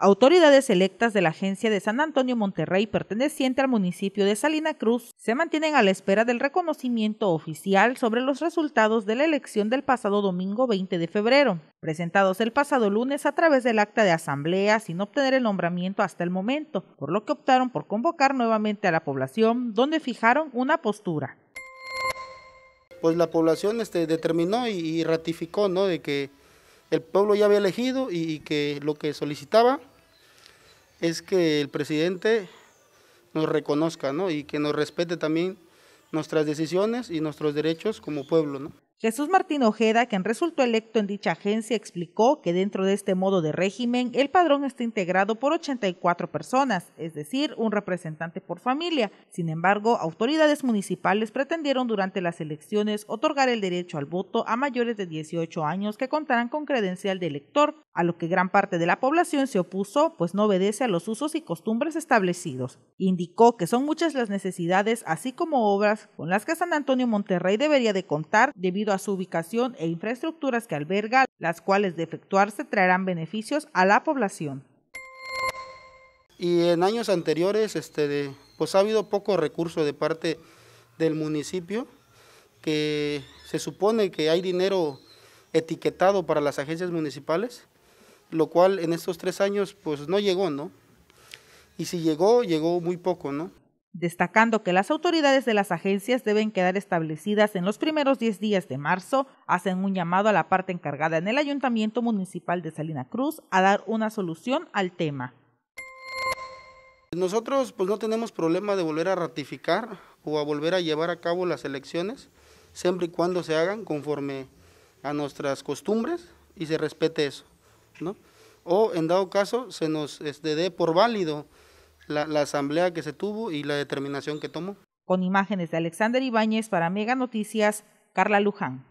Autoridades electas de la Agencia de San Antonio Monterrey perteneciente al municipio de Salina Cruz se mantienen a la espera del reconocimiento oficial sobre los resultados de la elección del pasado domingo 20 de febrero, presentados el pasado lunes a través del acta de asamblea sin obtener el nombramiento hasta el momento, por lo que optaron por convocar nuevamente a la población, donde fijaron una postura. Pues la población este, determinó y, ratificó ¿no? de que el pueblo ya había elegido y, que lo que solicitaba es que el presidente nos reconozca y que nos respete también nuestras decisiones y nuestros derechos como pueblo. ¿no? Jesús Martín Ojeda, quien resultó electo en dicha agencia, explicó que dentro de este modo de régimen el padrón está integrado por 84 personas, es decir, un representante por familia. Sin embargo, autoridades municipales pretendieron durante las elecciones otorgar el derecho al voto a mayores de 18 años que contaran con credencial de elector, a lo que gran parte de la población se opuso, pues no obedece a los usos y costumbres establecidos. Indicó que son muchas las necesidades, así como obras con las que San Antonio Monterrey debería de contar debido a su ubicación e infraestructuras que alberga, las cuales de efectuarse traerán beneficios a la población. Y en años anteriores, este, pues ha habido poco recurso de parte del municipio, que se supone que hay dinero etiquetado para las agencias municipales, lo cual en estos tres años pues no llegó, ¿no? Y si llegó, llegó muy poco, ¿no? destacando que las autoridades de las agencias deben quedar establecidas en los primeros 10 días de marzo, hacen un llamado a la parte encargada en el Ayuntamiento Municipal de Salina Cruz a dar una solución al tema. Nosotros pues no tenemos problema de volver a ratificar o a volver a llevar a cabo las elecciones, siempre y cuando se hagan conforme a nuestras costumbres y se respete eso, O en dado caso se nos este, dé por válido la, asamblea que se tuvo y la determinación que tomó. Con imágenes de Alexander Ibáñez para Mega Noticias, Carla Luján.